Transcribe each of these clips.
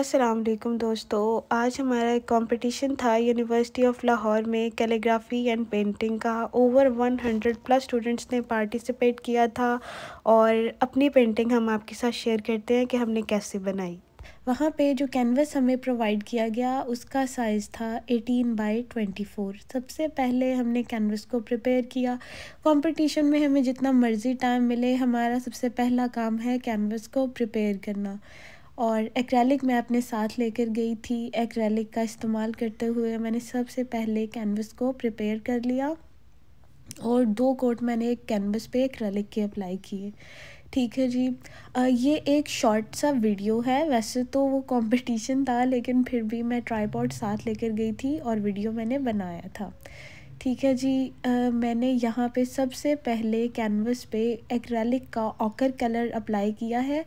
अस्सलाम वालेकुम दोस्तों आज हमारा एक कंपटीशन था यूनिवर्सिटी ऑफ लाहौर में कैलीग्राफी एंड पेंटिंग का ओवर 100 प्लस स्टूडेंट्स ने पार्टिसिपेट किया था और अपनी पेंटिंग हम आपके साथ शेयर करते हैं कि हमने कैसे बनाई वहाँ पे जो कैनवस हमें प्रोवाइड किया गया उसका साइज़ था 18 बाई 24 सबसे पहले हमने कैनवस को प्रिपेयर किया कंपटीशन में हमें जितना मर्ज़ी टाइम मिले हमारा सबसे पहला काम है कैनवस को प्रिपेयर करना और एक्रेलिक मैं अपने साथ लेकर गई थी एक्रेलिक का इस्तेमाल करते हुए मैंने सबसे पहले कैनवस को प्रिपेयर कर लिया और दो कोट मैंने एक कैनवस पे एक्रेलिक के अप्लाई किए ठीक है जी आ, ये एक शॉर्ट सा वीडियो है वैसे तो वो कंपटीशन था लेकिन फिर भी मैं ट्राईपॉड साथ लेकर गई थी और वीडियो मैंने बनाया था ठीक है जी आ, मैंने यहाँ पे सबसे पहले कैनवस पे एक्रेलिक का ऑकर कलर अप्लाई किया है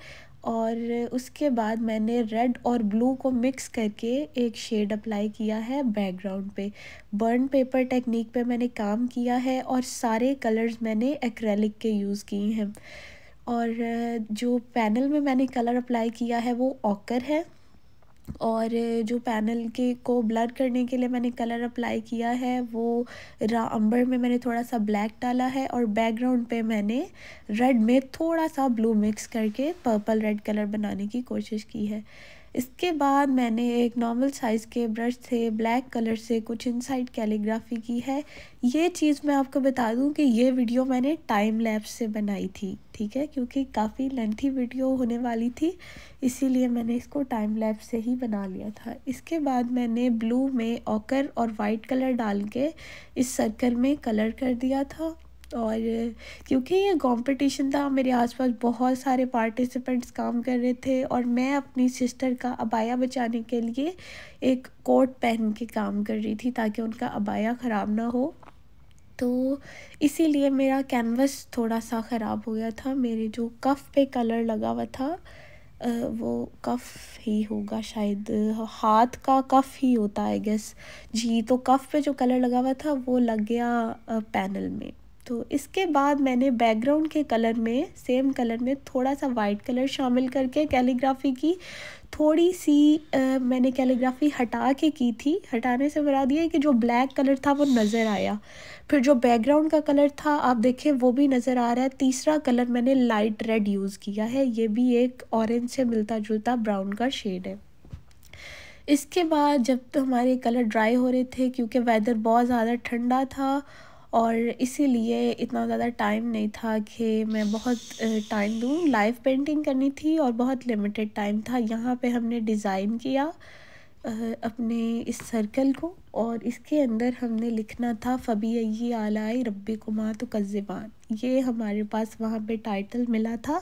और उसके बाद मैंने रेड और ब्लू को मिक्स करके एक शेड अप्लाई किया है बैकग्राउंड पे बर्न पेपर टेक्निक पे मैंने काम किया है और सारे कलर्स मैंने एक्रेलिक के यूज़ किए हैं और जो पैनल में मैंने कलर अप्लाई किया है वो ऑकर है और जो पैनल के को ब्लर करने के लिए मैंने कलर अप्लाई किया है वो रा अंबर में मैंने थोड़ा सा ब्लैक डाला है और बैकग्राउंड पे मैंने रेड में थोड़ा सा ब्लू मिक्स करके पर्पल रेड कलर बनाने की कोशिश की है इसके बाद मैंने एक नॉर्मल साइज़ के ब्रश से ब्लैक कलर से कुछ इनसाइड कैलीग्राफी की है ये चीज़ मैं आपको बता दूं कि ये वीडियो मैंने टाइम लैप्स से बनाई थी ठीक है क्योंकि काफ़ी लेंथी वीडियो होने वाली थी इसीलिए मैंने इसको टाइम लैप से ही बना लिया था इसके बाद मैंने ब्लू में ऑकर और वाइट कलर डाल के इस सर्कल में कलर कर दिया था और क्योंकि ये कंपटीशन था मेरे आसपास बहुत सारे पार्टिसिपेंट्स काम कर रहे थे और मैं अपनी सिस्टर का अबाया बचाने के लिए एक कोट पहन के काम कर रही थी ताकि उनका अबाया ख़राब ना हो तो इसीलिए मेरा कैनवस थोड़ा सा ख़राब हो गया था मेरे जो कफ़ पे कलर लगा हुआ था वो कफ़ ही होगा शायद हाथ का कफ़ ही होता है गेस जी तो कफ़ पे जो कलर लगा हुआ था वो लग गया पैनल में तो इसके बाद मैंने बैकग्राउंड के कलर में सेम कलर में थोड़ा सा वाइट कलर शामिल करके कैलीग्राफी की थोड़ी सी आ, मैंने कैलीग्राफी हटा के की थी हटाने से बता दिया कि जो ब्लैक कलर था वो नज़र आया फिर जो बैकग्राउंड का कलर था आप देखें वो भी नज़र आ रहा है तीसरा कलर मैंने लाइट रेड यूज़ किया है ये भी एक ऑरेंज से मिलता जुलता ब्राउन का शेड है इसके बाद जब तो हमारे कलर ड्राई हो रहे थे क्योंकि वेदर बहुत ज़्यादा ठंडा था और इसीलिए इतना ज़्यादा टाइम नहीं था कि मैं बहुत टाइम दूँ लाइव पेंटिंग करनी थी और बहुत लिमिटेड टाइम था यहाँ पे हमने डिज़ाइन किया अपने इस सर्कल को और इसके अंदर हमने लिखना था फ़बी आलाई रबी कुमा तो कज़बान ये हमारे पास वहाँ पे टाइटल मिला था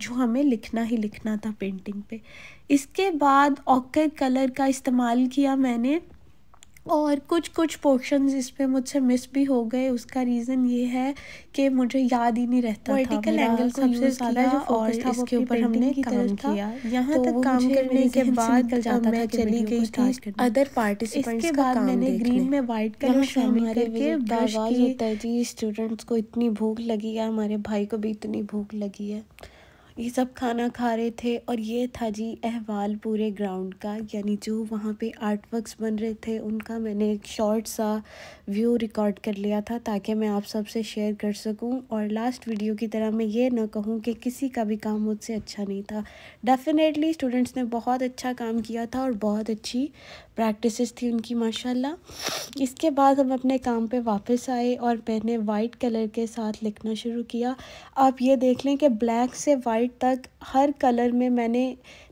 जो हमें लिखना ही लिखना था पेंटिंग पे इसके बाद ऑकर कलर का इस्तेमाल किया मैंने और कुछ कुछ पोर्शन इसमें मुझसे मिस भी हो गए उसका रीज़न ये है कि मुझे याद ही नहीं रहता पोलिटिकल एंगल सबसे ज़्यादा जो फोकस था इसके ऊपर हमने काम किया यहाँ तो तक काम करने के बाद जाता मैं चली गई थी अदर पार्टिसिपेंट्स इसके बाद मैंने ग्रीन में वाइट कलर शामिल करके आवाज़ होता है जी स्टूडेंट्स को इतनी भूख लगी है हमारे भाई को भी इतनी भूख लगी है ये सब खाना खा रहे थे और ये था जी अहवाल पूरे ग्राउंड का यानी जो वहाँ पे आर्ट वर्कस बन रहे थे उनका मैंने एक शॉर्ट सा व्यू रिकॉर्ड कर लिया था ताकि मैं आप सबसे शेयर कर सकूँ और लास्ट वीडियो की तरह मैं ये ना कहूँ कि किसी का भी काम मुझसे अच्छा नहीं था डेफ़िनेटली स्टूडेंट्स ने बहुत अच्छा काम किया था और बहुत अच्छी प्रैक्टिसेस थी उनकी माशाल्लाह इसके बाद हम अपने काम पे वापस आए और मैंने वाइट कलर के साथ लिखना शुरू किया आप ये देख लें कि ब्लैक से वाइट तक हर कलर में मैंने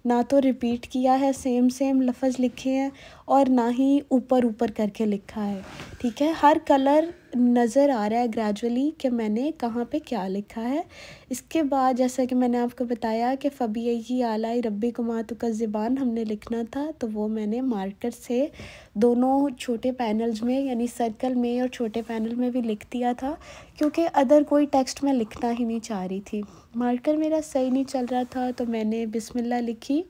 ना तो रिपीट किया है सेम सेम लफज़ लिखे हैं और ना ही ऊपर ऊपर करके लिखा है ठीक है हर कलर नज़र आ रहा है ग्रेजुअली कि मैंने कहाँ पे क्या लिखा है इसके बाद जैसा कि मैंने आपको बताया कि फ़बी ही आलाई रबी कुमातु का ज़बान हमने लिखना था तो वो मैंने मार्कर से दोनों छोटे पैनल्स में यानी सर्कल में और छोटे पैनल में भी लिख दिया था क्योंकि अदर कोई टेक्स्ट मैं लिखना ही नहीं चाह रही थी मार्कर मेरा सही नहीं चल रहा था तो मैंने बिसमिल्ला लिखी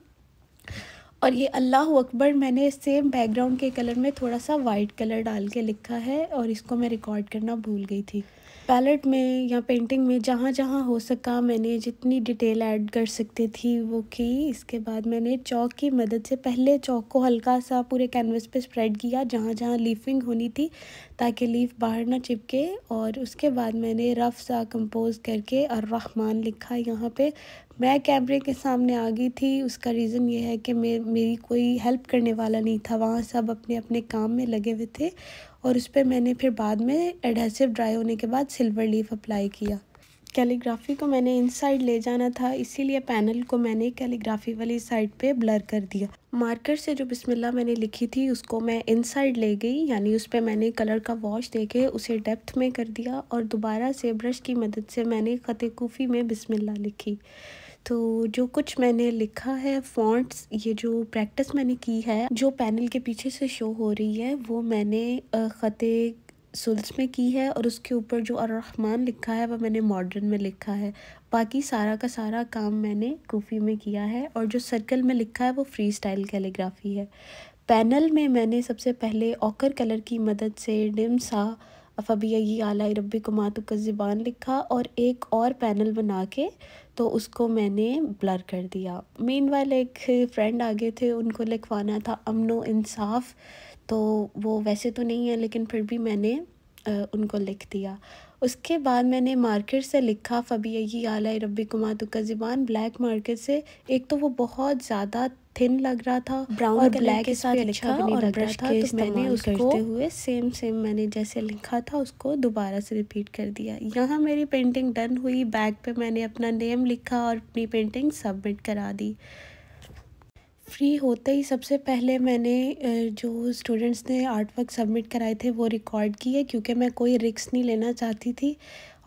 और ये अल्लाह अकबर मैंने सेम बैकग्राउंड के कलर में थोड़ा सा वाइट कलर डाल के लिखा है और इसको मैं रिकॉर्ड करना भूल गई थी पैलेट में या पेंटिंग में जहाँ जहाँ हो सका मैंने जितनी डिटेल ऐड कर सकती थी वो की इसके बाद मैंने चौक की मदद से पहले चौक को हल्का सा पूरे कैनवस पे स्प्रेड किया जहाँ जहाँ लीफिंग होनी थी ताकि लीफ बाहर ना चिपके और उसके बाद मैंने रफ़ सा कंपोज करके और रहमान लिखा यहाँ पे मैं कैमरे के सामने आ गई थी उसका रीज़न ये है कि मे मेरी कोई हेल्प करने वाला नहीं था वहाँ सब अपने अपने काम में लगे हुए थे और उस पर मैंने फिर बाद में एडहेसिव ड्राई होने के बाद सिल्वर लीफ अप्लाई किया कैलीग्राफी को मैंने इन साइड ले जाना था इसीलिए पैनल को मैंने कैलीग्राफी वाली साइड पे ब्लर कर दिया मार्कर से जो बिस्मिल्लाह मैंने लिखी थी उसको मैं इन साइड ले गई यानी उस पर मैंने कलर का वॉश दे के उसे डेप्थ में कर दिया और दोबारा से ब्रश की मदद से मैंने ख़त कोफ़ी में बिस्मिल्लाह लिखी तो जो कुछ मैंने लिखा है फॉन्ट्स ये जो प्रैक्टिस मैंने की है जो पैनल के पीछे से शो हो रही है वो मैंने ख़त सुल्स में की है और उसके ऊपर जो अरहमान लिखा है वह मैंने मॉडर्न में लिखा है बाकी सारा का सारा काम मैंने कोफी में किया है और जो सर्कल में लिखा है वो फ्री स्टाइल कैलीग्राफी है पैनल में मैंने सबसे पहले ऑकर कलर की मदद से डिमसा फ़बियाई आला रबी कुमातु का ज़बान लिखा और एक और पैनल बना के तो उसको मैंने ब्लर कर दिया मेन वाले एक फ्रेंड आ गए थे उनको लिखवाना था अमनो इंसाफ तो वो वैसे तो नहीं है लेकिन फिर भी मैंने उनको लिख दिया उसके बाद मैंने मार्केट से लिखा फ़बी यही आला रबी कुमार का ज़बान ब्लैक मार्केट से एक तो वो बहुत ज़्यादा थिन लग रहा था ब्राउन और ब्लैक के साथ लिखा भी नहीं लग रहा था तो मैंने उसको हुए सेम सेम मैंने जैसे लिखा था उसको दोबारा से रिपीट कर दिया यहाँ मेरी पेंटिंग डन हुई बैग पे मैंने अपना नेम लिखा और अपनी पेंटिंग सबमिट करा दी फ्री होते ही सबसे पहले मैंने जो स्टूडेंट्स ने आर्ट वर्क सबमिट कराए थे वो रिकॉर्ड किए क्योंकि मैं कोई रिक्स नहीं लेना चाहती थी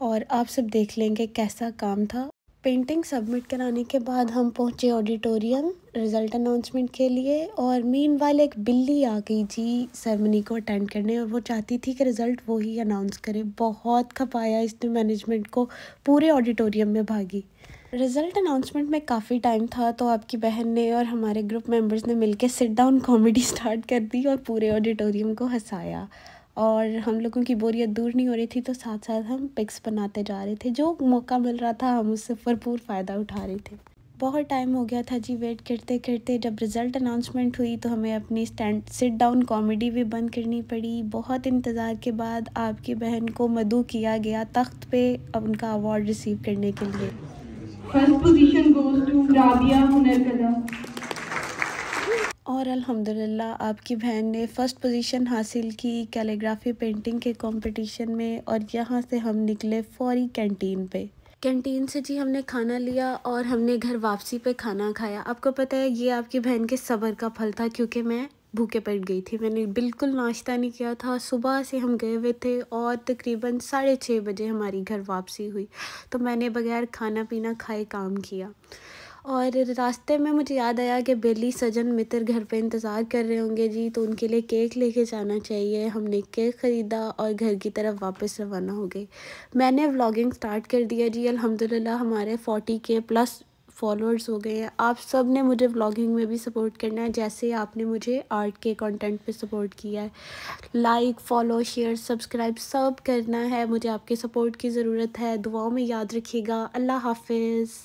और आप सब देख लेंगे कैसा काम था पेंटिंग सबमिट कराने के बाद हम पहुंचे ऑडिटोरियम रिज़ल्ट अनाउंसमेंट के लिए और मीन वाले एक बिल्ली आ गई जी सेरेमनी को अटेंड करने और वो चाहती थी कि रिज़ल्ट वो ही अनाउंस करे बहुत खपाया इसने मैनेजमेंट को पूरे ऑडिटोरियम में भागी रिजल्ट अनाउंसमेंट में काफ़ी टाइम था तो आपकी बहन ने और हमारे ग्रुप मेंबर्स ने मिलकर सिट डाउन कॉमेडी स्टार्ट कर दी और पूरे ऑडिटोरियम को हंसाया और हम लोगों की बोरियत दूर नहीं हो रही थी तो साथ साथ हम पिक्स बनाते जा रहे थे जो मौका मिल रहा था हम उससे भरपूर फ़ायदा उठा रहे थे बहुत टाइम हो गया था जी वेट करते करते जब रिज़ल्ट अनाउंसमेंट हुई तो हमें अपनी स्टैंड सिट डाउन कॉमेडी भी बंद करनी पड़ी बहुत इंतज़ार के बाद आपकी बहन को मधु किया गया तख्त पे अब उनका अवार्ड रिसीव करने के लिए और अल्हम्दुलिल्लाह आपकी बहन ने फ़र्स्ट पोजीशन हासिल की कैलीग्राफी पेंटिंग के कंपटीशन में और यहाँ से हम निकले फौरी कैंटीन पे कैंटीन से जी हमने खाना लिया और हमने घर वापसी पे खाना खाया आपको पता है ये आपकी बहन के सब्र का फल था क्योंकि मैं भूखे पड़ गई थी मैंने बिल्कुल नाश्ता नहीं किया था सुबह से हम गए हुए थे और तकरीबन साढ़े छः बजे हमारी घर वापसी हुई तो मैंने बगैर खाना पीना खाए काम किया और रास्ते में मुझे याद आया कि बेली सजन मित्र घर पे इंतज़ार कर रहे होंगे जी तो उनके लिए केक लेके जाना चाहिए हमने केक ख़रीदा और घर की तरफ वापस रवाना हो गए मैंने व्लॉगिंग स्टार्ट कर दिया जी अल्हम्दुलिल्लाह हमारे फोर्टी के प्लस फॉलोअर्स हो गए हैं आप सब ने मुझे व्लॉगिंग में भी सपोर्ट करना है जैसे आपने मुझे आर्ट के कंटेंट पे सपोर्ट किया है लाइक फॉलो शेयर सब्सक्राइब सब करना है मुझे आपके सपोर्ट की ज़रूरत है दुआओं में याद रखिएगा अल्लाह हाफिज़